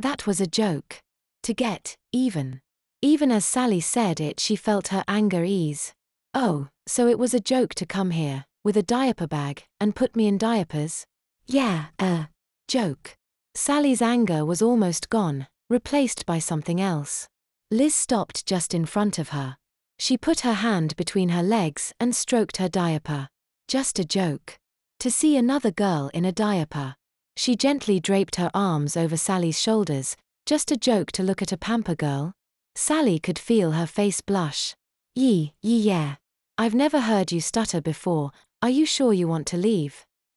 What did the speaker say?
That was a joke. To get, even. Even as Sally said it, she felt her anger ease. Oh, so it was a joke to come here, with a diaper bag, and put me in diapers? Yeah, a uh, joke. Sally's anger was almost gone, replaced by something else. Liz stopped just in front of her. She put her hand between her legs and stroked her diaper. Just a joke. To see another girl in a diaper. She gently draped her arms over Sally's shoulders, just a joke to look at a pamper girl. Sally could feel her face blush. Yee, yee, yeah. I've never heard you stutter before, are you sure you want to leave?